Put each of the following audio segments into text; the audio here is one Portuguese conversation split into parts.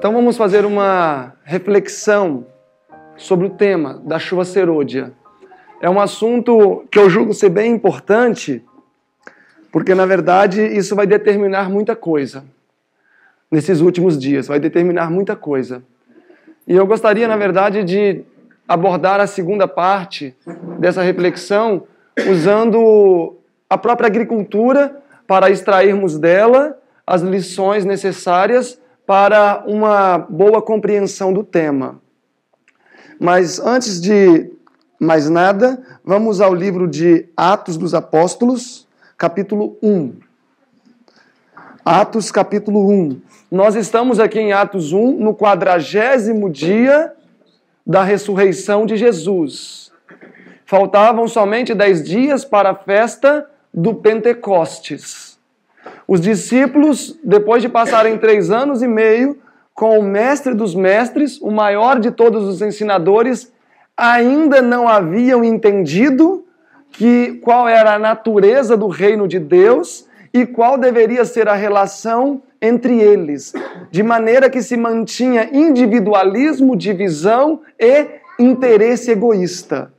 Então vamos fazer uma reflexão sobre o tema da chuva serôdia. É um assunto que eu julgo ser bem importante, porque na verdade isso vai determinar muita coisa nesses últimos dias, vai determinar muita coisa. E eu gostaria, na verdade, de abordar a segunda parte dessa reflexão usando a própria agricultura para extrairmos dela as lições necessárias para uma boa compreensão do tema. Mas antes de mais nada, vamos ao livro de Atos dos Apóstolos, capítulo 1. Atos, capítulo 1. Nós estamos aqui em Atos 1, no quadragésimo dia da ressurreição de Jesus. Faltavam somente dez dias para a festa do Pentecostes. Os discípulos, depois de passarem três anos e meio com o mestre dos mestres, o maior de todos os ensinadores, ainda não haviam entendido que qual era a natureza do reino de Deus e qual deveria ser a relação entre eles, de maneira que se mantinha individualismo, divisão e interesse egoísta.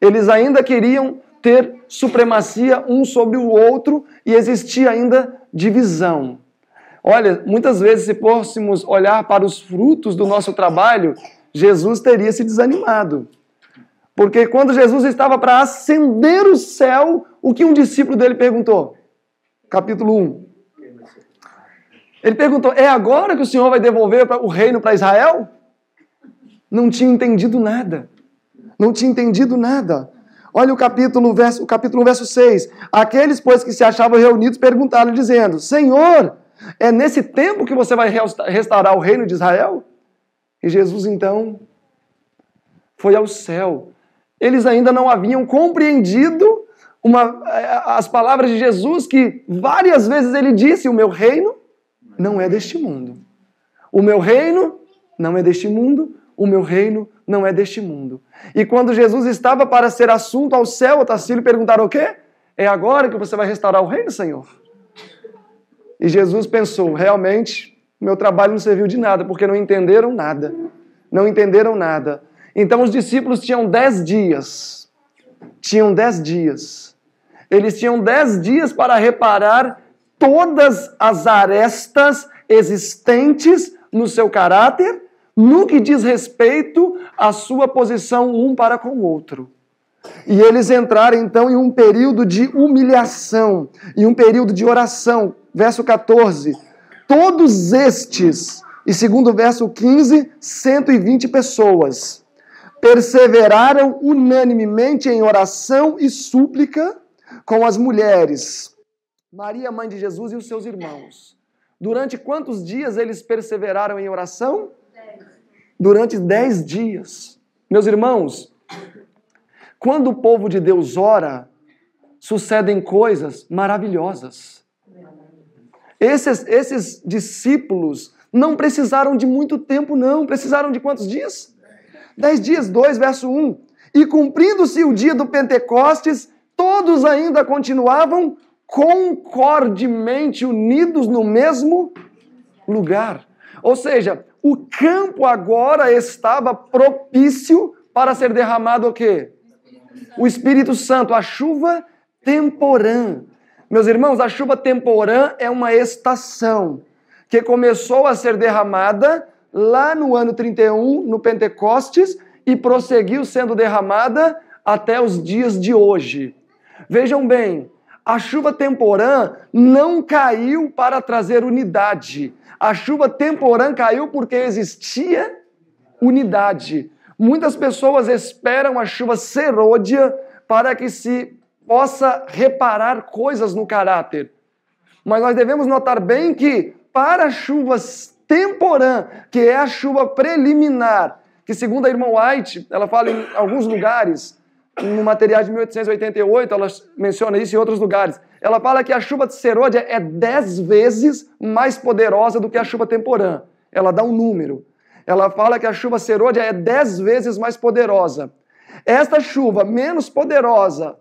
Eles ainda queriam ter supremacia um sobre o outro e existia ainda divisão. Olha, muitas vezes, se fôssemos olhar para os frutos do nosso trabalho, Jesus teria se desanimado. Porque quando Jesus estava para ascender o céu, o que um discípulo dele perguntou? Capítulo 1. Ele perguntou: É agora que o Senhor vai devolver o reino para Israel? Não tinha entendido nada. Não tinha entendido nada. Olha o capítulo, verso, o capítulo verso 6. Aqueles, pois, que se achavam reunidos perguntaram, dizendo: Senhor, é nesse tempo que você vai restaurar o reino de Israel? E Jesus, então, foi ao céu. Eles ainda não haviam compreendido uma, eh, as palavras de Jesus que várias vezes ele disse: O meu reino não é deste mundo. O meu reino não é deste mundo o meu reino não é deste mundo. E quando Jesus estava para ser assunto ao céu, Otacílio Tarsílio perguntaram o quê? É agora que você vai restaurar o reino, Senhor? E Jesus pensou, realmente, meu trabalho não serviu de nada, porque não entenderam nada. Não entenderam nada. Então os discípulos tinham dez dias. Tinham dez dias. Eles tinham dez dias para reparar todas as arestas existentes no seu caráter no que diz respeito à sua posição um para com o outro. E eles entraram então em um período de humilhação, em um período de oração. Verso 14. Todos estes, e segundo o verso 15, 120 pessoas, perseveraram unanimemente em oração e súplica com as mulheres, Maria, mãe de Jesus e os seus irmãos. Durante quantos dias eles perseveraram em oração? durante dez dias. Meus irmãos, quando o povo de Deus ora, sucedem coisas maravilhosas. Esses, esses discípulos não precisaram de muito tempo, não. Precisaram de quantos dias? Dez dias, 2, verso 1. E cumprindo-se o dia do Pentecostes, todos ainda continuavam concordemente unidos no mesmo lugar. Ou seja, o campo agora estava propício para ser derramado o quê? O Espírito Santo, a chuva temporã. Meus irmãos, a chuva temporã é uma estação que começou a ser derramada lá no ano 31, no Pentecostes, e prosseguiu sendo derramada até os dias de hoje. Vejam bem, a chuva temporã não caiu para trazer unidade. A chuva temporã caiu porque existia unidade. Muitas pessoas esperam a chuva serôdia para que se possa reparar coisas no caráter. Mas nós devemos notar bem que para a chuva temporã, que é a chuva preliminar, que segundo a irmã White, ela fala em alguns lugares, no material de 1888, ela menciona isso em outros lugares. Ela fala que a chuva de serôdia é dez vezes mais poderosa do que a chuva temporã. Ela dá um número. Ela fala que a chuva serôdia é dez vezes mais poderosa. Esta chuva menos poderosa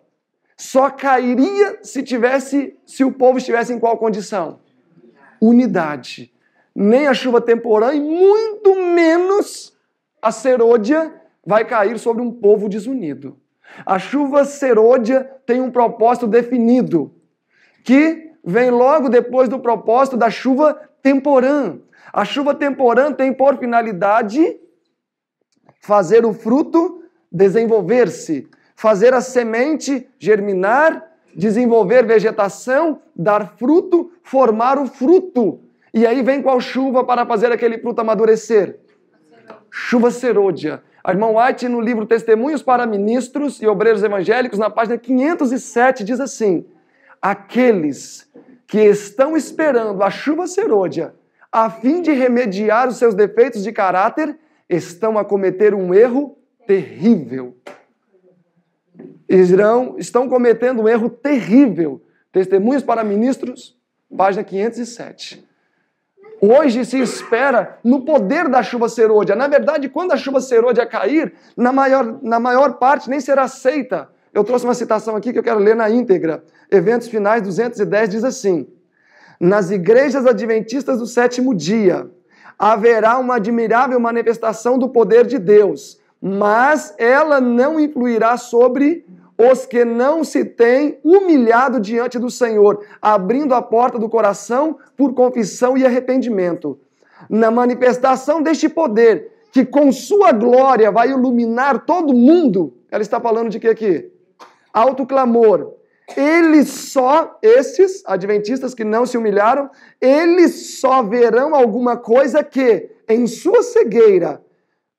só cairia se tivesse, se o povo estivesse em qual condição? Unidade. Nem a chuva temporã e muito menos a serôdia vai cair sobre um povo desunido. A chuva serôdia tem um propósito definido, que vem logo depois do propósito da chuva temporã. A chuva temporã tem por finalidade fazer o fruto desenvolver-se, fazer a semente germinar, desenvolver vegetação, dar fruto, formar o fruto. E aí vem qual chuva para fazer aquele fruto amadurecer? Chuva serôdia. A irmã White, no livro Testemunhos para Ministros e Obreiros Evangélicos, na página 507, diz assim: Aqueles que estão esperando a chuva serôdia, a fim de remediar os seus defeitos de caráter, estão a cometer um erro terrível. Irão, estão cometendo um erro terrível. Testemunhos para Ministros, página 507. Hoje se espera no poder da chuva serôdia. Na verdade, quando a chuva serôdia cair, na maior, na maior parte nem será aceita. Eu trouxe uma citação aqui que eu quero ler na íntegra. Eventos Finais 210 diz assim: Nas igrejas adventistas do sétimo dia haverá uma admirável manifestação do poder de Deus, mas ela não influirá sobre os que não se têm humilhado diante do Senhor, abrindo a porta do coração por confissão e arrependimento. Na manifestação deste poder, que com sua glória vai iluminar todo mundo, ela está falando de que aqui? Alto clamor. Eles só, esses adventistas que não se humilharam, eles só verão alguma coisa que, em sua cegueira,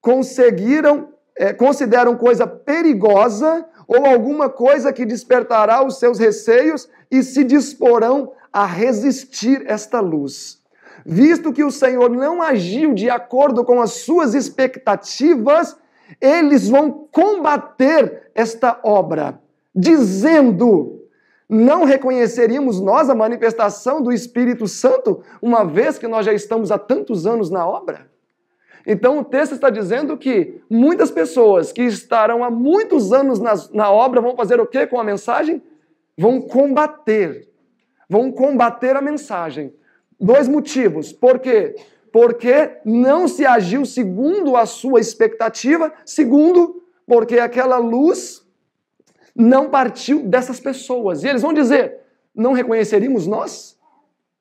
conseguiram, é, consideram coisa perigosa ou alguma coisa que despertará os seus receios e se disporão a resistir esta luz. Visto que o Senhor não agiu de acordo com as suas expectativas, eles vão combater esta obra, dizendo: não reconheceríamos nós a manifestação do Espírito Santo, uma vez que nós já estamos há tantos anos na obra? Então o texto está dizendo que muitas pessoas que estarão há muitos anos na, na obra vão fazer o que com a mensagem? Vão combater. Vão combater a mensagem. Dois motivos. Por quê? Porque não se agiu segundo a sua expectativa. Segundo, porque aquela luz não partiu dessas pessoas. E eles vão dizer: não reconheceríamos nós,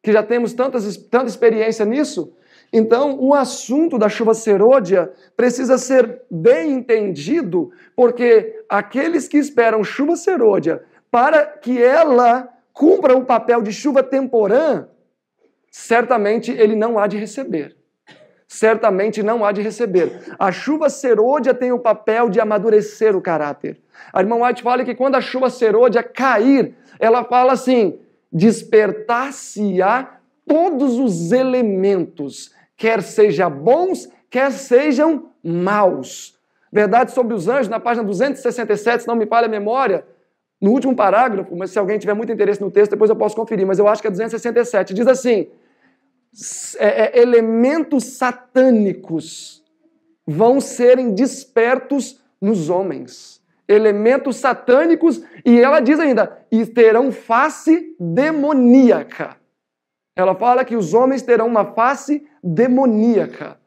que já temos tanta tanta experiência nisso? Então, o assunto da chuva serôdia precisa ser bem entendido, porque aqueles que esperam chuva serôdia para que ela cumpra o papel de chuva temporã, certamente ele não há de receber. Certamente não há de receber. A chuva serôdia tem o papel de amadurecer o caráter. A irmã White fala que quando a chuva serôdia cair, ela fala assim: despertar-se-á todos os elementos quer sejam bons, quer sejam maus. Verdade sobre os anjos, na página 267, se não me falha a memória, no último parágrafo, mas se alguém tiver muito interesse no texto, depois eu posso conferir, mas eu acho que é 267, diz assim: é, é, elementos satânicos vão serem despertos nos homens. Elementos satânicos, e ela diz ainda, e terão face demoníaca. Ela fala que os homens terão uma face demoníaca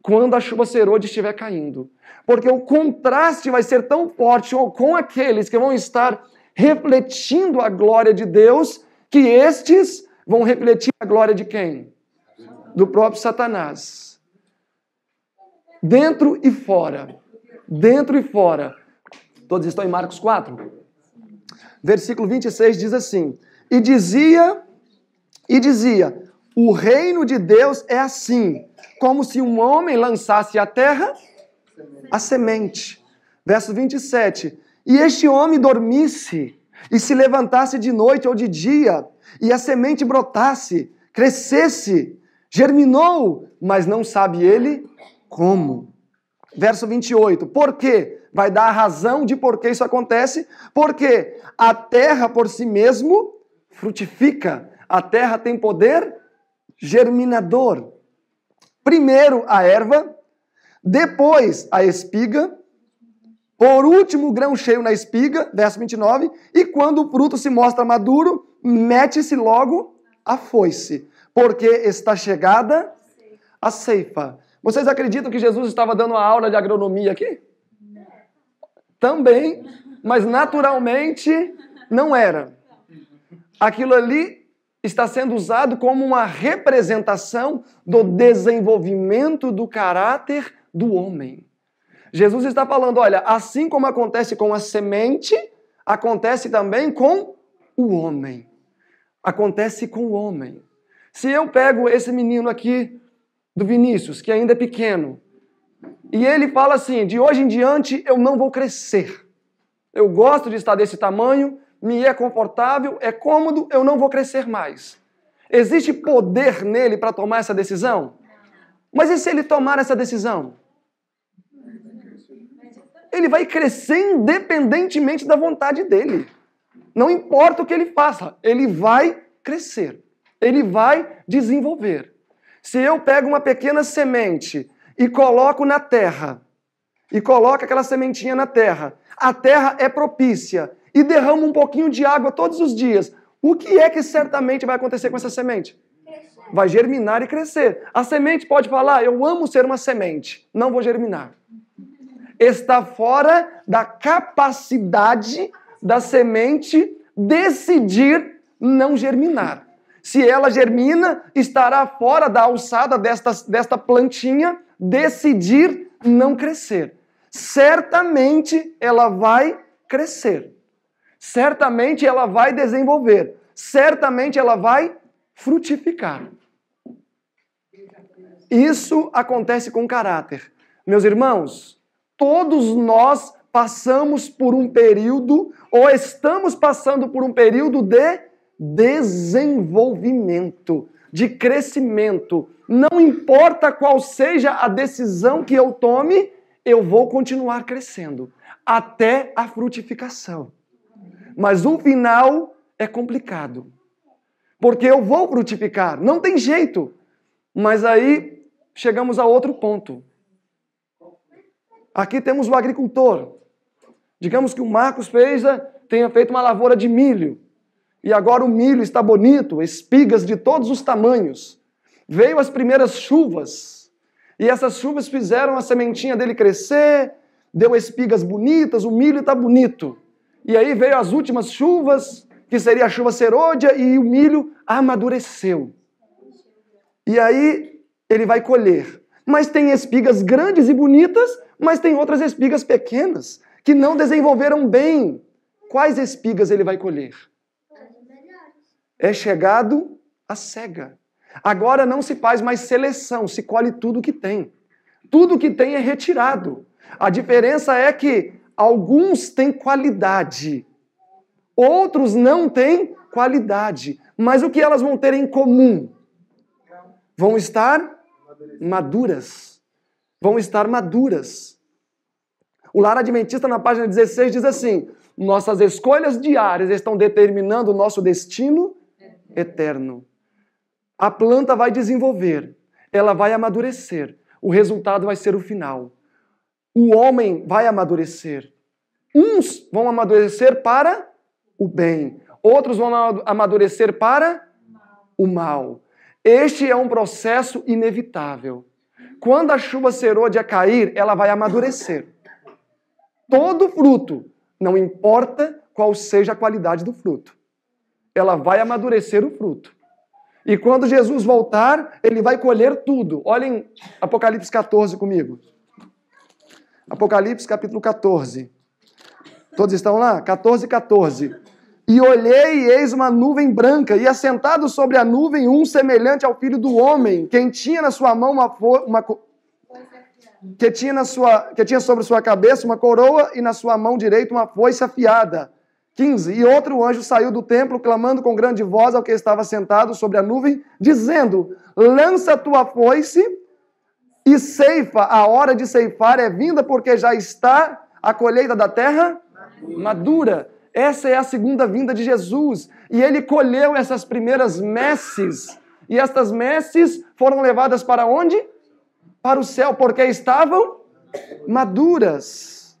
quando a chuva serode estiver caindo. Porque o contraste vai ser tão forte com aqueles que vão estar refletindo a glória de Deus, que estes vão refletir a glória de quem? Do próprio Satanás. Dentro e fora. Dentro e fora. Todos estão em Marcos 4. Versículo 26 diz assim: E dizia e dizia: O reino de Deus é assim, como se um homem lançasse à terra a semente. Verso 27. E este homem dormisse e se levantasse de noite ou de dia, e a semente brotasse, crescesse, germinou, mas não sabe ele como. Verso 28. Por quê? Vai dar a razão de por que isso acontece, porque a terra por si mesmo frutifica, a terra tem poder germinador. Primeiro a erva, depois a espiga, por último o grão cheio na espiga, verso 29, e quando o fruto se mostra maduro, mete-se logo a foice, porque está chegada a ceifa. Vocês acreditam que Jesus estava dando uma aula de agronomia aqui? Também, mas naturalmente não era. Aquilo ali está sendo usado como uma representação do desenvolvimento do caráter do homem. Jesus está falando, olha, assim como acontece com a semente, acontece também com o homem. Acontece com o homem. Se eu pego esse menino aqui do Vinícius, que ainda é pequeno, e ele fala assim: de hoje em diante eu não vou crescer. Eu gosto de estar desse tamanho, me é confortável, é cômodo, eu não vou crescer mais. Existe poder nele para tomar essa decisão? Mas e se ele tomar essa decisão? Ele vai crescer independentemente da vontade dele. Não importa o que ele faça, ele vai crescer. Ele vai desenvolver. Se eu pego uma pequena semente e coloco na terra, e coloco aquela sementinha na terra, a terra é propícia, e derrama um pouquinho de água todos os dias, o que é que certamente vai acontecer com essa semente? Vai germinar e crescer. A semente pode falar: Eu amo ser uma semente, não vou germinar. Está fora da capacidade da semente decidir não germinar. Se ela germina, estará fora da alçada desta, desta plantinha decidir não crescer. Certamente ela vai crescer certamente ela vai desenvolver, certamente ela vai frutificar. Isso acontece com caráter. Meus irmãos, todos nós passamos por um período ou estamos passando por um período de desenvolvimento, de crescimento. Não importa qual seja a decisão que eu tome, eu vou continuar crescendo até a frutificação mas o final é complicado. Porque eu vou frutificar, não tem jeito. Mas aí chegamos a outro ponto. Aqui temos o agricultor. Digamos que o Marcos fez, tenha feito uma lavoura de milho. E agora o milho está bonito, espigas de todos os tamanhos. Veio as primeiras chuvas. E essas chuvas fizeram a sementinha dele crescer, deu espigas bonitas, o milho está bonito. E aí veio as últimas chuvas, que seria a chuva serôdia, e o milho amadureceu. E aí ele vai colher. Mas tem espigas grandes e bonitas, mas tem outras espigas pequenas, que não desenvolveram bem. Quais espigas ele vai colher? É chegado a cega. Agora não se faz mais seleção, se colhe tudo que tem. Tudo que tem é retirado. A diferença é que Alguns têm qualidade, outros não têm qualidade. Mas o que elas vão ter em comum? Vão estar maduras. Vão estar maduras. O Lar Adventista, na página 16, diz assim: Nossas escolhas diárias estão determinando o nosso destino eterno. A planta vai desenvolver, ela vai amadurecer, o resultado vai ser o final o homem vai amadurecer. Uns vão amadurecer para o bem, outros vão amadurecer para o mal. Este é um processo inevitável. Quando a chuva serôdia cair, ela vai amadurecer. Todo fruto, não importa qual seja a qualidade do fruto, ela vai amadurecer o fruto. E quando Jesus voltar, ele vai colher tudo. Olhem Apocalipse 14 comigo. Apocalipse capítulo 14. Todos estão lá? 14, 14. E olhei e eis uma nuvem branca, e assentado sobre a nuvem um semelhante ao filho do homem, quem tinha na sua mão uma, uma que tinha, na sua, que tinha sobre sua cabeça uma coroa e na sua mão direita uma foice afiada. 15. E outro anjo saiu do templo, clamando com grande voz ao que estava sentado sobre a nuvem, dizendo: Lança tua foice e ceifa, a hora de ceifar é vinda porque já está a colheita da terra madura. madura. Essa é a segunda vinda de Jesus. E ele colheu essas primeiras messes. E estas messes foram levadas para onde? Para o céu, porque estavam maduras.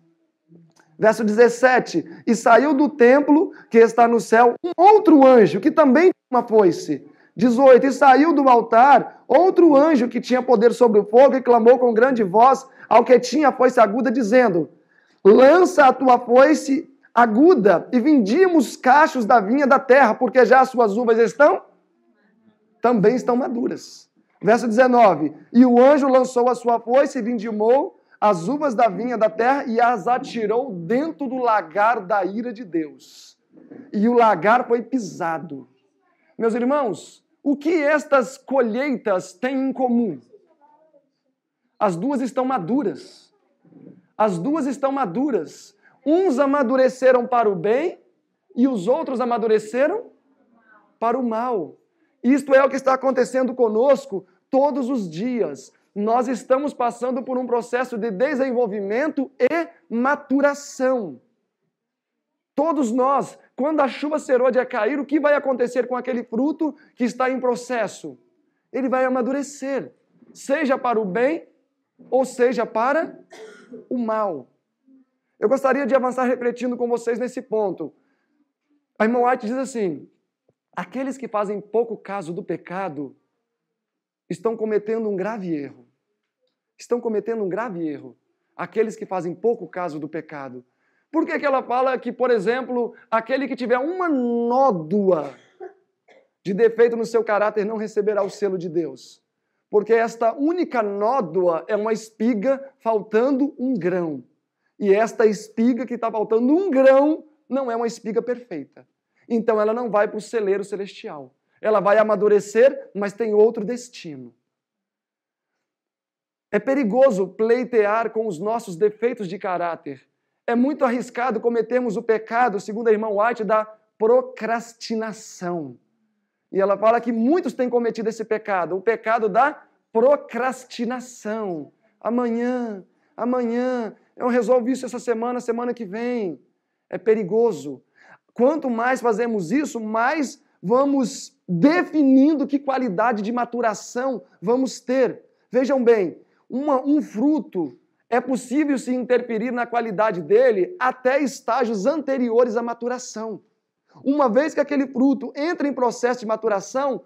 Verso 17: E saiu do templo que está no céu um outro anjo, que também tinha uma foice 18: E saiu do altar outro anjo que tinha poder sobre o fogo e clamou com grande voz ao que tinha a foice aguda, dizendo: Lança a tua foice aguda e vindimos cachos da vinha da terra, porque já as suas uvas estão também estão maduras. Verso 19: E o anjo lançou a sua foice e vindimou as uvas da vinha da terra e as atirou dentro do lagar da ira de Deus. E o lagar foi pisado. Meus irmãos, o que estas colheitas têm em comum? As duas estão maduras. As duas estão maduras. Uns amadureceram para o bem e os outros amadureceram para o mal. Isto é o que está acontecendo conosco todos os dias. Nós estamos passando por um processo de desenvolvimento e maturação. Todos nós quando a chuva serôdia cair, o que vai acontecer com aquele fruto que está em processo? Ele vai amadurecer, seja para o bem ou seja para o mal. Eu gostaria de avançar refletindo com vocês nesse ponto. A irmã White diz assim: aqueles que fazem pouco caso do pecado estão cometendo um grave erro. Estão cometendo um grave erro. Aqueles que fazem pouco caso do pecado. Por que, que ela fala que, por exemplo, aquele que tiver uma nódoa de defeito no seu caráter não receberá o selo de Deus? Porque esta única nódoa é uma espiga faltando um grão. E esta espiga que está faltando um grão não é uma espiga perfeita. Então ela não vai para o celeiro celestial. Ela vai amadurecer, mas tem outro destino. É perigoso pleitear com os nossos defeitos de caráter, é muito arriscado cometermos o pecado, segundo a irmã White, da procrastinação. E ela fala que muitos têm cometido esse pecado, o pecado da procrastinação. Amanhã, amanhã, eu resolvo isso essa semana, semana que vem. É perigoso. Quanto mais fazemos isso, mais vamos definindo que qualidade de maturação vamos ter. Vejam bem, uma, um fruto é possível se interferir na qualidade dele até estágios anteriores à maturação. Uma vez que aquele fruto entra em processo de maturação,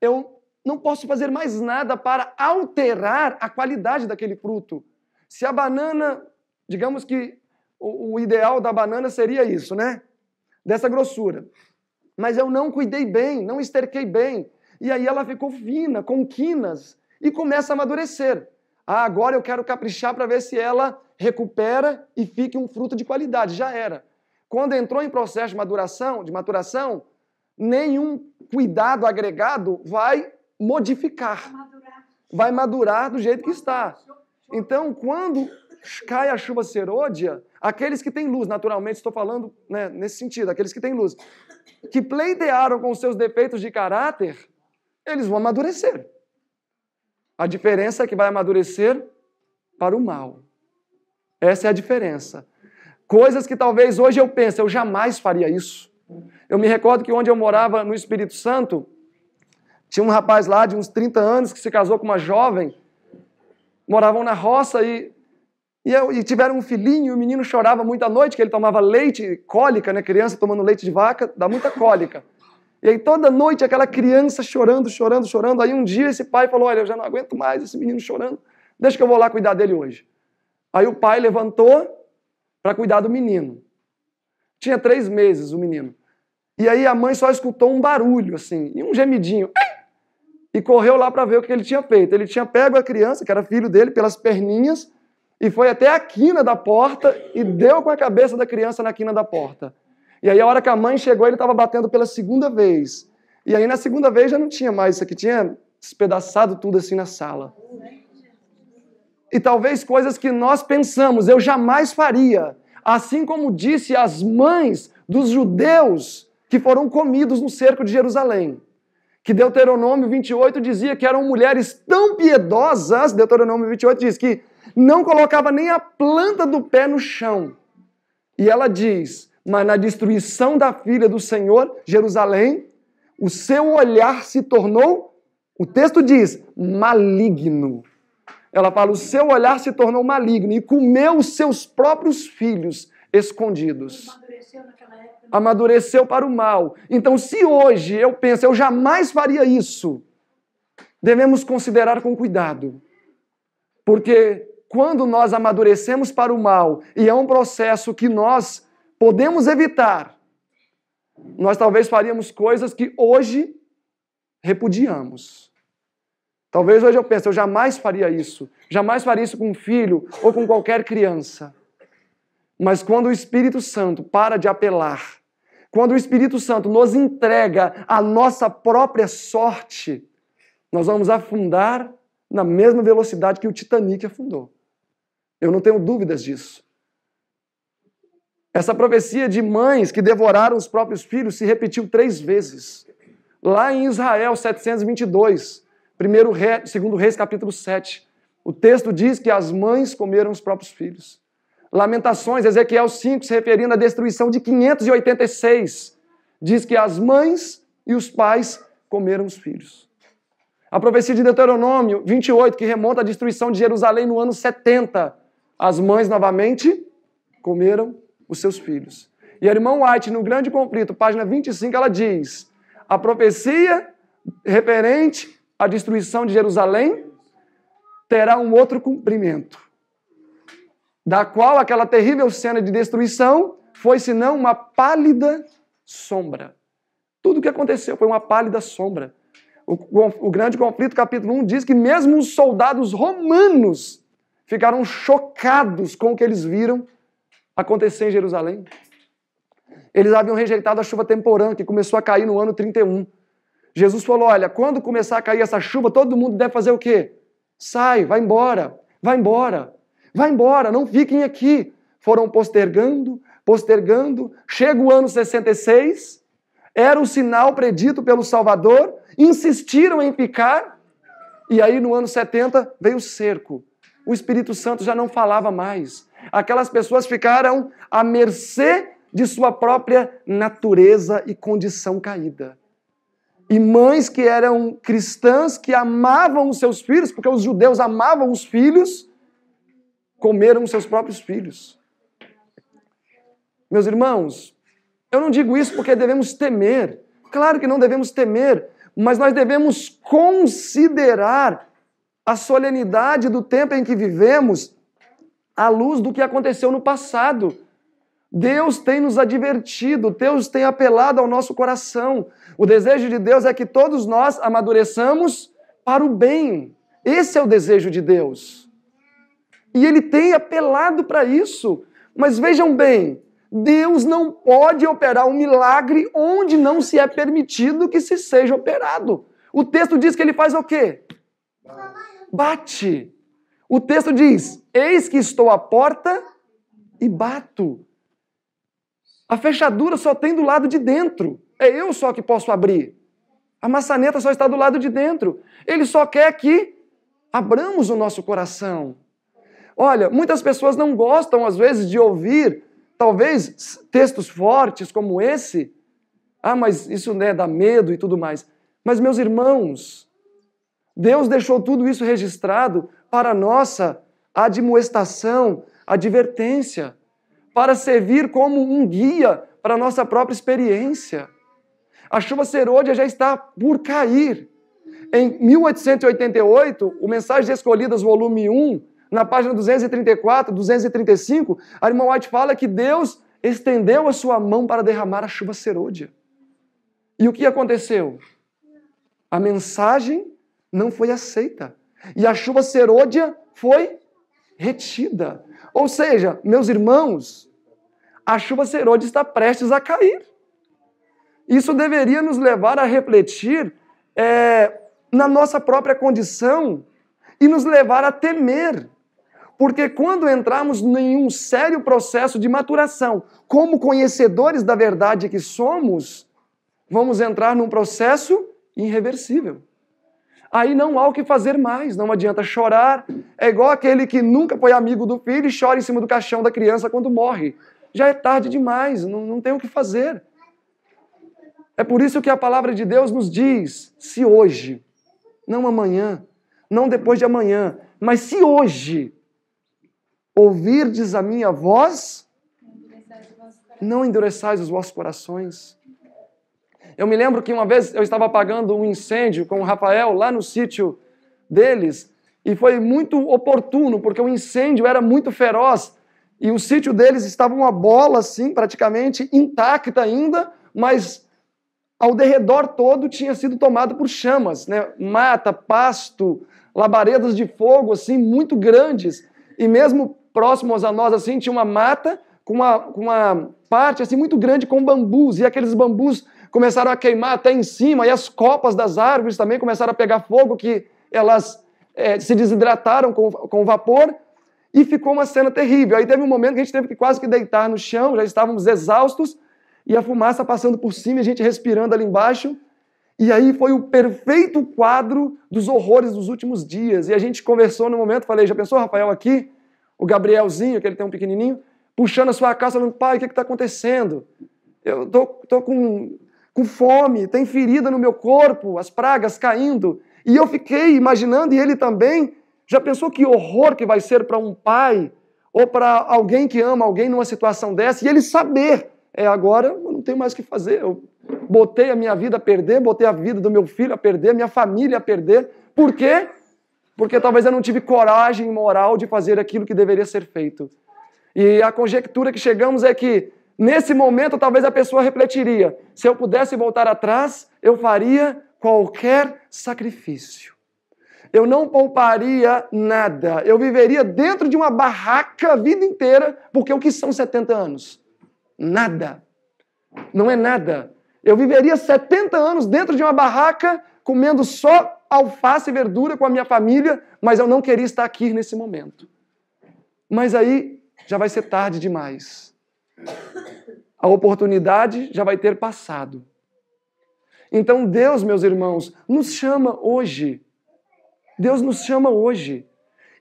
eu não posso fazer mais nada para alterar a qualidade daquele fruto. Se a banana, digamos que o, ideal da banana seria isso, né? Dessa grossura. Mas eu não cuidei bem, não esterquei bem. E aí ela ficou fina, com quinas, e começa a amadurecer. Ah, agora eu quero caprichar para ver se ela recupera e fique um fruto de qualidade. Já era. Quando entrou em processo de maturação, de maturação, nenhum cuidado agregado vai modificar. Vai madurar do jeito que está. Então, quando cai a chuva serôdia, aqueles que têm luz, naturalmente estou falando né, nesse sentido, aqueles que têm luz, que pleitearam com seus defeitos de caráter, eles vão amadurecer. A diferença é que vai amadurecer para o mal. Essa é a diferença. Coisas que talvez hoje eu pense, eu jamais faria isso. Eu me recordo que onde eu morava no Espírito Santo, tinha um rapaz lá de uns 30 anos que se casou com uma jovem, moravam na roça e, e, eu, e tiveram um filhinho, e o menino chorava muito à noite, que ele tomava leite, cólica, né? Criança tomando leite de vaca, dá muita cólica. E aí toda noite aquela criança chorando, chorando, chorando. Aí um dia esse pai falou: Olha, eu já não aguento mais esse menino chorando, deixa que eu vou lá cuidar dele hoje. Aí o pai levantou para cuidar do menino. Tinha três meses o menino. E aí a mãe só escutou um barulho, assim, e um gemidinho. E correu lá para ver o que ele tinha feito. Ele tinha pego a criança, que era filho dele, pelas perninhas, e foi até a quina da porta e deu com a cabeça da criança na quina da porta. E aí, a hora que a mãe chegou, ele estava batendo pela segunda vez. E aí, na segunda vez, já não tinha mais isso aqui, tinha despedaçado tudo assim na sala. E talvez coisas que nós pensamos, eu jamais faria. Assim como disse as mães dos judeus que foram comidos no cerco de Jerusalém. Que Deuteronômio 28 dizia que eram mulheres tão piedosas, Deuteronômio 28 diz que não colocava nem a planta do pé no chão. E ela diz: mas na destruição da filha do Senhor, Jerusalém, o seu olhar se tornou, o texto diz, maligno. Ela fala: o seu olhar se tornou maligno e comeu os seus próprios filhos escondidos. Amadureceu, né? Amadureceu para o mal. Então, se hoje eu penso, eu jamais faria isso, devemos considerar com cuidado. Porque quando nós amadurecemos para o mal, e é um processo que nós podemos evitar, nós talvez faríamos coisas que hoje repudiamos. Talvez hoje eu pense, eu jamais faria isso, jamais faria isso com um filho ou com qualquer criança. Mas quando o Espírito Santo para de apelar, quando o Espírito Santo nos entrega a nossa própria sorte, nós vamos afundar na mesma velocidade que o Titanic afundou. Eu não tenho dúvidas disso. Essa profecia de mães que devoraram os próprios filhos se repetiu três vezes. Lá em Israel 722, primeiro rei, segundo Reis capítulo 7, o texto diz que as mães comeram os próprios filhos. Lamentações, Ezequiel 5, se referindo à destruição de 586, diz que as mães e os pais comeram os filhos. A profecia de Deuteronômio 28, que remonta à destruição de Jerusalém no ano 70, as mães novamente comeram os seus filhos. E a irmã White, no Grande Conflito, página 25, ela diz: a profecia referente à destruição de Jerusalém terá um outro cumprimento, da qual aquela terrível cena de destruição foi, senão, uma pálida sombra. Tudo o que aconteceu foi uma pálida sombra. O, o, o, Grande Conflito, capítulo 1, diz que mesmo os soldados romanos ficaram chocados com o que eles viram acontecer em Jerusalém. Eles haviam rejeitado a chuva temporã, que começou a cair no ano 31. Jesus falou: Olha, quando começar a cair essa chuva, todo mundo deve fazer o quê? Sai, vai embora, vai embora, vai embora, não fiquem aqui. Foram postergando, postergando. Chega o ano 66, era o sinal predito pelo Salvador, insistiram em ficar, e aí no ano 70 veio o cerco. O Espírito Santo já não falava mais. Aquelas pessoas ficaram à mercê de sua própria natureza e condição caída. E mães que eram cristãs, que amavam os seus filhos, porque os judeus amavam os filhos, comeram os seus próprios filhos. Meus irmãos, eu não digo isso porque devemos temer. Claro que não devemos temer, mas nós devemos considerar a solenidade do tempo em que vivemos à luz do que aconteceu no passado. Deus tem nos advertido, Deus tem apelado ao nosso coração. O desejo de Deus é que todos nós amadureçamos para o bem. Esse é o desejo de Deus. E ele tem apelado para isso. Mas vejam bem, Deus não pode operar um milagre onde não se é permitido que se seja operado. O texto diz que ele faz o quê? Bate. O texto diz: Eis que estou à porta e bato. A fechadura só tem do lado de dentro. É eu só que posso abrir. A maçaneta só está do lado de dentro. Ele só quer que abramos o nosso coração. Olha, muitas pessoas não gostam, às vezes, de ouvir, talvez, textos fortes como esse. Ah, mas isso né, dá medo e tudo mais. Mas, meus irmãos, Deus deixou tudo isso registrado para nossa admoestação, advertência, para servir como um guia para a nossa própria experiência. A chuva serôdia já está por cair. Em 1888, o de Escolhidas, volume 1, na página 234, 235, a irmã White fala que Deus estendeu a sua mão para derramar a chuva serôdia. E o que aconteceu? A mensagem não foi aceita e a chuva serôdia foi retida. Ou seja, meus irmãos, a chuva serôdia está prestes a cair. Isso deveria nos levar a refletir é, na nossa própria condição e nos levar a temer. Porque quando entrarmos em um sério processo de maturação, como conhecedores da verdade que somos, vamos entrar num processo irreversível. Aí não há o que fazer mais, não adianta chorar. É igual aquele que nunca foi amigo do filho e chora em cima do caixão da criança quando morre. Já é tarde demais, não, não tem o que fazer. É por isso que a palavra de Deus nos diz: se hoje, não amanhã, não depois de amanhã, mas se hoje ouvirdes a minha voz, não endureçais os vossos corações. Eu me lembro que uma vez eu estava apagando um incêndio com o Rafael lá no sítio deles e foi muito oportuno, porque o incêndio era muito feroz e o sítio deles estava uma bola assim, praticamente intacta ainda, mas ao derredor todo tinha sido tomado por chamas, né? Mata, pasto, labaredas de fogo assim muito grandes e mesmo próximos a nós assim tinha uma mata com uma, com uma parte assim muito grande com bambus e aqueles bambus começaram a queimar até em cima, e as copas das árvores também começaram a pegar fogo, que elas é, se desidrataram com, com o vapor, e ficou uma cena terrível. Aí teve um momento que a gente teve que quase que deitar no chão, já estávamos exaustos, e a fumaça passando por cima, e a gente respirando ali embaixo. E aí foi o perfeito quadro dos horrores dos últimos dias. E a gente conversou no momento, falei, já pensou, Rafael, aqui? O Gabrielzinho, que ele tem um pequenininho, puxando a sua calça, falando, pai, o que está acontecendo? Eu tô, tô com com fome, tem ferida no meu corpo, as pragas caindo. E eu fiquei imaginando, e ele também, já pensou que horror que vai ser para um pai ou para alguém que ama alguém numa situação dessa, e ele saber, é agora eu não tenho mais o que fazer, eu botei a minha vida a perder, botei a vida do meu filho a perder, minha família a perder. Por quê? Porque talvez eu não tive coragem moral de fazer aquilo que deveria ser feito. E a conjectura que chegamos é que Nesse momento, talvez a pessoa refletiria: se eu pudesse voltar atrás, eu faria qualquer sacrifício. Eu não pouparia nada. Eu viveria dentro de uma barraca a vida inteira, porque o que são 70 anos? Nada. Não é nada. Eu viveria 70 anos dentro de uma barraca, comendo só alface e verdura com a minha família, mas eu não queria estar aqui nesse momento. Mas aí já vai ser tarde demais a oportunidade já vai ter passado. Então Deus, meus irmãos, nos chama hoje. Deus nos chama hoje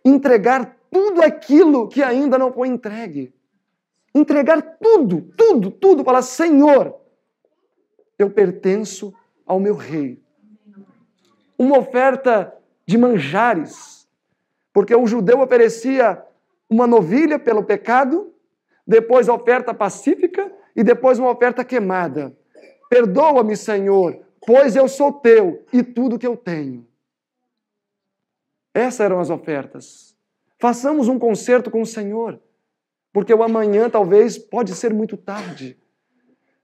entregar tudo aquilo que ainda não foi entregue. Entregar tudo, tudo, tudo, falar: Senhor, eu pertenço ao meu rei. Uma oferta de manjares, porque o judeu oferecia uma novilha pelo pecado depois a oferta pacífica e depois uma oferta queimada. Perdoa-me, Senhor, pois eu sou teu e tudo que eu tenho. Essas eram as ofertas. Façamos um concerto com o Senhor, porque o amanhã talvez pode ser muito tarde.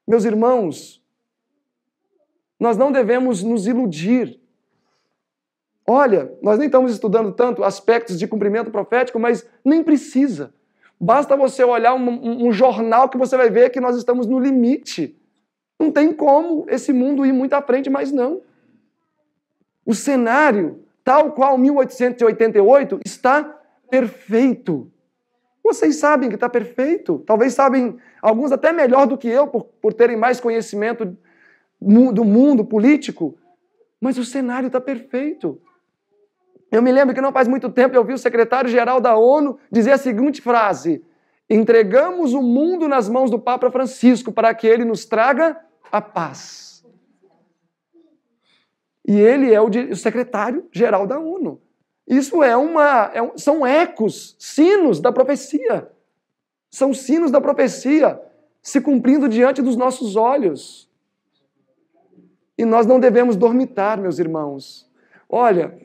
Meus irmãos, nós não devemos nos iludir. Olha, nós nem estamos estudando tanto aspectos de cumprimento profético, mas nem precisa. Basta você olhar um, um, um jornal que você vai ver que nós estamos no limite. Não tem como esse mundo ir muito à frente, mas não. O cenário, tal qual 1888, está perfeito. Vocês sabem que está perfeito. Talvez sabem, alguns até melhor do que eu, por, por terem mais conhecimento do mundo político. Mas o cenário está perfeito. Eu me lembro que não faz muito tempo eu vi o secretário-geral da ONU dizer a seguinte frase: entregamos o mundo nas mãos do Papa Francisco para que ele nos traga a paz. E ele é o, o secretário-geral da ONU. Isso é uma. É um, são ecos, sinos da profecia. São sinos da profecia se cumprindo diante dos nossos olhos. E nós não devemos dormitar, meus irmãos. Olha,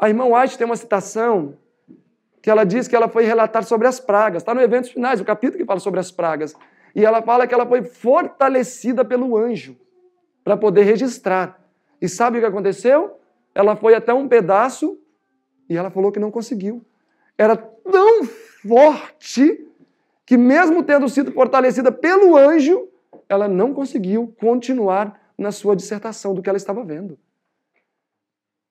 a irmã White tem uma citação que ela diz que ela foi relatar sobre as pragas. Está no Eventos Finais, o capítulo que fala sobre as pragas. E ela fala que ela foi fortalecida pelo anjo para poder registrar. E sabe o que aconteceu? Ela foi até um pedaço e ela falou que não conseguiu. Era tão forte que, mesmo tendo sido fortalecida pelo anjo, ela não conseguiu continuar na sua dissertação do que ela estava vendo.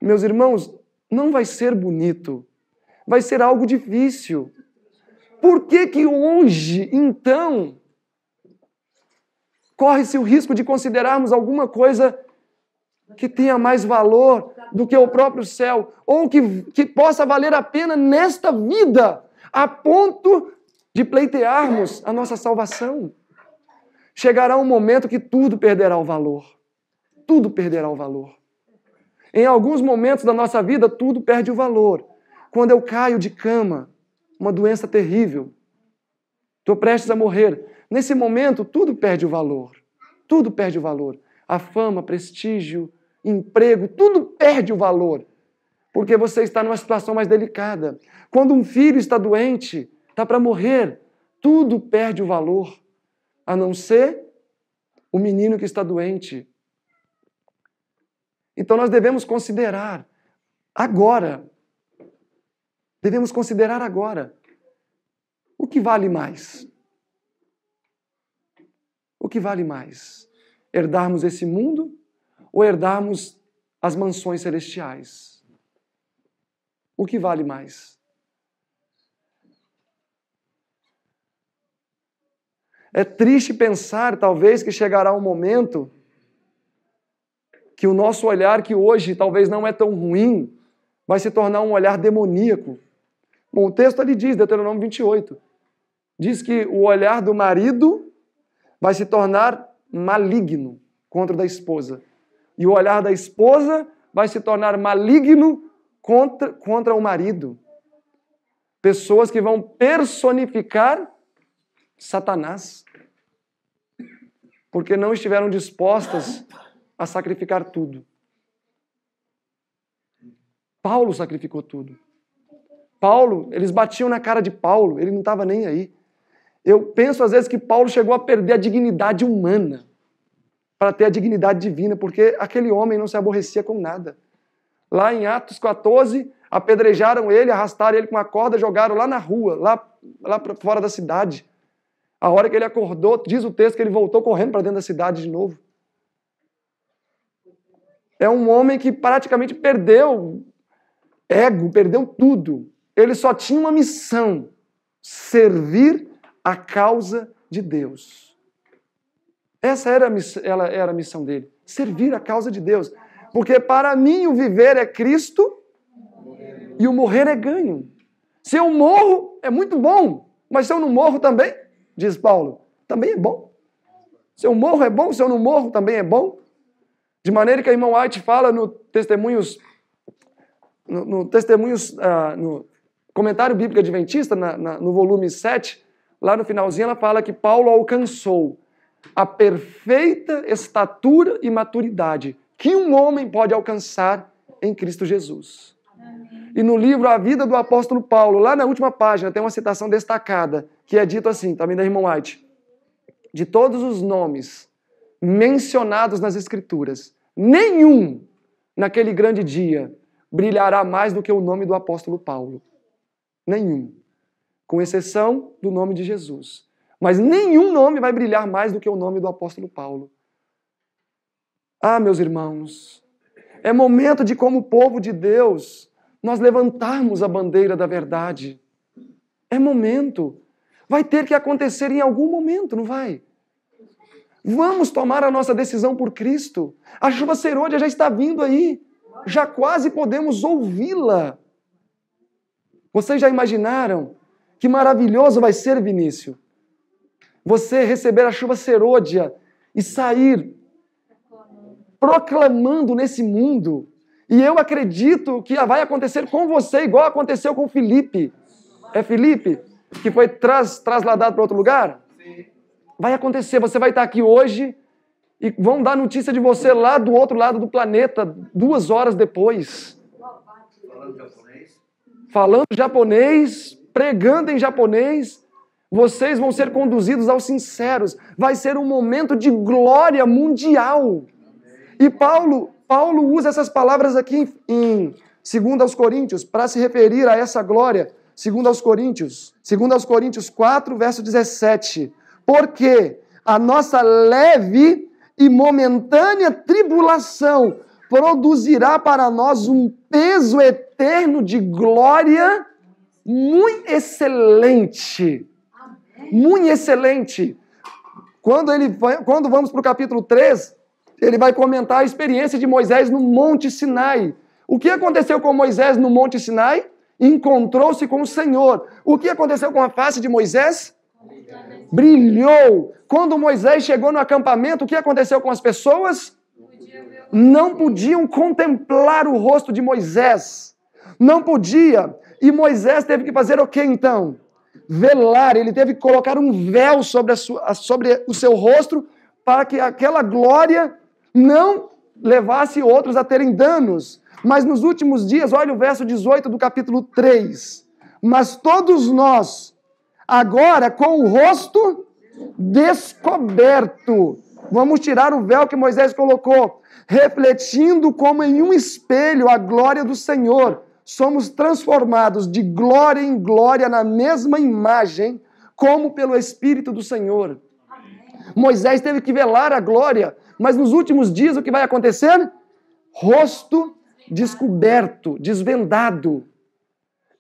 Meus irmãos, não vai ser bonito, vai ser algo difícil. Por que que hoje, então, corre-se o risco de considerarmos alguma coisa que tenha mais valor do que o próprio céu, ou que, que possa valer a pena nesta vida, a ponto de pleitearmos a nossa salvação. Chegará um momento que tudo perderá o valor. Tudo perderá o valor. Em alguns momentos da nossa vida, tudo perde o valor. Quando eu caio de cama, uma doença terrível, estou prestes a morrer. Nesse momento, tudo perde o valor. Tudo perde o valor. A fama, prestígio, emprego, tudo perde o valor. Porque você está numa situação mais delicada. Quando um filho está doente, está para morrer, tudo perde o valor. A não ser o menino que está doente, então nós devemos considerar agora. Devemos considerar agora. O que vale mais? O que vale mais? Herdarmos esse mundo ou herdarmos as mansões celestiais? O que vale mais? É triste pensar, talvez, que chegará um momento que o nosso olhar, que hoje talvez não é tão ruim, vai se tornar um olhar demoníaco. Bom, o texto ali diz, Deuteronômio 28, diz que o olhar do marido vai se tornar maligno contra o da esposa. E o olhar da esposa vai se tornar maligno contra, contra o marido. Pessoas que vão personificar Satanás, porque não estiveram dispostas a sacrificar tudo. Paulo sacrificou tudo. Paulo, eles batiam na cara de Paulo, ele não estava nem aí. Eu penso às vezes que Paulo chegou a perder a dignidade humana para ter a dignidade divina, porque aquele homem não se aborrecia com nada. Lá em Atos 14, apedrejaram ele, arrastaram ele com uma corda, jogaram lá na rua, lá, lá fora da cidade. A hora que ele acordou, diz o texto que ele voltou correndo para dentro da cidade de novo é um homem que praticamente perdeu ego, perdeu tudo. Ele só tinha uma missão: servir a causa de Deus. Essa era a, missão, ela era a missão dele: servir a causa de Deus. Porque para mim o viver é Cristo e o morrer é ganho. Se eu morro, é muito bom, mas se eu não morro também, diz Paulo, também é bom. Se eu morro, é bom, se eu não morro, também é bom. De maneira que a irmã White fala no Testemunhos, no, no Testemunhos, uh, no Comentário Bíblico Adventista, na, na, no volume 7, lá no finalzinho ela fala que Paulo alcançou a perfeita estatura e maturidade que um homem pode alcançar em Cristo Jesus. Amém. E no livro A Vida do Apóstolo Paulo, lá na última página, tem uma citação destacada, que é dito assim, também da irmã White. De todos os nomes mencionados nas Escrituras, nenhum naquele grande dia brilhará mais do que o nome do apóstolo Paulo. Nenhum. Com exceção do nome de Jesus. Mas nenhum nome vai brilhar mais do que o nome do apóstolo Paulo. Ah, meus irmãos, é momento de, como povo de Deus, nós levantarmos a bandeira da verdade. É momento. Vai ter que acontecer em algum momento, não vai? Vamos tomar a nossa decisão por Cristo. A chuva serôdia já está vindo aí. Já quase podemos ouvi-la. Vocês já imaginaram que maravilhoso vai ser, Vinícius? Você receber a chuva serôdia e sair proclamando nesse mundo. E eu acredito que vai acontecer com você, igual aconteceu com Felipe. É Felipe que foi tras, trasladado para outro lugar? Vai acontecer, você vai estar aqui hoje e vão dar notícia de você lá do outro lado do planeta, duas horas depois. Falando japonês. Falando japonês, pregando em japonês. Vocês vão ser conduzidos aos sinceros. Vai ser um momento de glória mundial. E Paulo, Paulo usa essas palavras aqui em, segundo aos Coríntios para se referir a essa glória, segundo aos Coríntios, segundo aos Coríntios 4, verso 17 porque a nossa leve e momentânea tribulação produzirá para nós um peso eterno de glória muito excelente. Muito excelente. Quando, ele, quando vamos para o capítulo 3, ele vai comentar a experiência de Moisés no Monte Sinai. O que aconteceu com Moisés no Monte Sinai? Encontrou-se com o Senhor. O que aconteceu com a face de Moisés? Brilhou. Quando Moisés chegou no acampamento, o que aconteceu com as pessoas? Não podiam contemplar o rosto de Moisés. Não podia. E Moisés teve que fazer o que então? Velar. Ele teve que colocar um véu sobre, sua, sobre o seu rosto para que aquela glória não levasse outros a terem danos. Mas nos últimos dias, olha o verso 18 do capítulo 3. Mas todos nós, agora com o rosto descoberto. Vamos tirar o véu que Moisés colocou, refletindo como em um espelho a glória do Senhor. Somos transformados de glória em glória na mesma imagem, como pelo Espírito do Senhor. Moisés teve que velar a glória, mas nos últimos dias o que vai acontecer? Rosto descoberto, desvendado.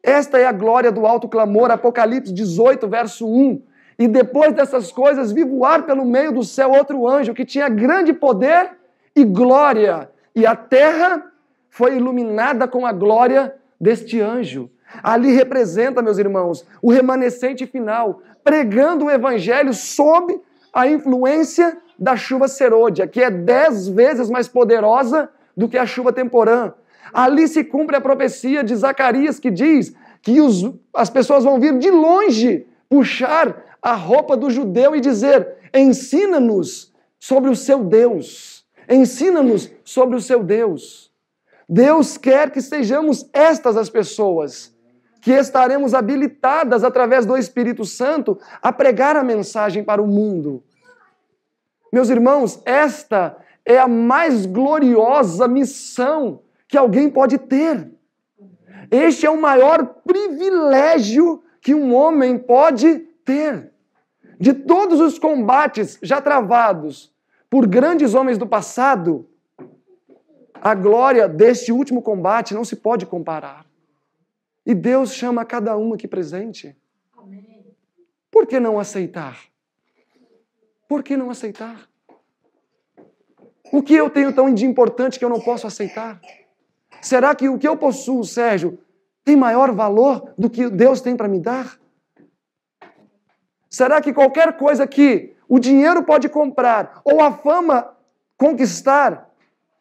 Esta é a glória do alto clamor, Apocalipse 18, verso 1. E depois dessas coisas, vi voar pelo meio do céu outro anjo que tinha grande poder e glória, e a terra foi iluminada com a glória deste anjo. Ali representa, meus irmãos, o remanescente final, pregando o evangelho sob a influência da chuva serôdia, que é dez vezes mais poderosa do que a chuva temporã. Ali se cumpre a profecia de Zacarias que diz que os, as pessoas vão vir de longe puxar a roupa do judeu e dizer: ensina-nos sobre o seu Deus, ensina-nos sobre o seu Deus. Deus quer que sejamos estas as pessoas, que estaremos habilitadas através do Espírito Santo a pregar a mensagem para o mundo. Meus irmãos, esta é a mais gloriosa missão que alguém pode ter. Este é o maior privilégio que um homem pode ter. De todos os combates já travados por grandes homens do passado, a glória deste último combate não se pode comparar. E Deus chama cada um aqui presente. Por que não aceitar? Por que não aceitar? O que eu tenho tão de importante que eu não posso aceitar? Será que o que eu possuo, Sérgio, tem maior valor do que Deus tem para me dar? Será que qualquer coisa que o dinheiro pode comprar ou a fama conquistar,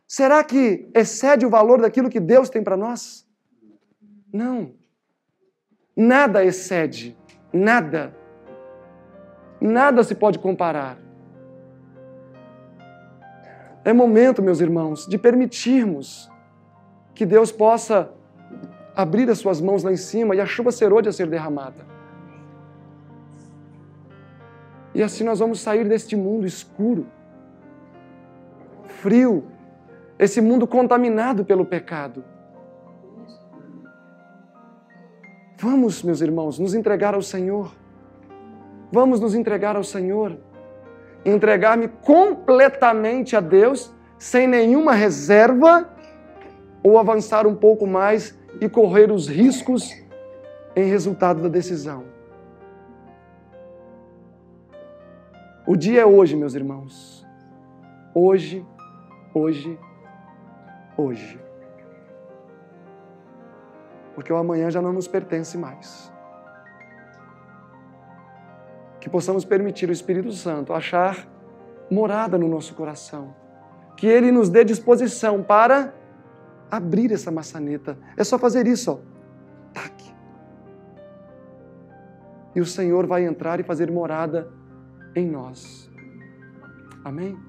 será que excede o valor daquilo que Deus tem para nós? Não. Nada excede, nada. Nada se pode comparar. É momento, meus irmãos, de permitirmos que Deus possa abrir as suas mãos lá em cima e a chuva a ser derramada. E assim nós vamos sair deste mundo escuro, frio, esse mundo contaminado pelo pecado. Vamos, meus irmãos, nos entregar ao Senhor. Vamos nos entregar ao Senhor. Entregar-me completamente a Deus, sem nenhuma reserva ou avançar um pouco mais e correr os riscos em resultado da decisão. O dia é hoje, meus irmãos. Hoje, hoje, hoje. Porque o amanhã já não nos pertence mais. Que possamos permitir o Espírito Santo achar morada no nosso coração. Que ele nos dê disposição para abrir essa maçaneta. É só fazer isso, ó. Tac. E o Senhor vai entrar e fazer morada em nós. Amém?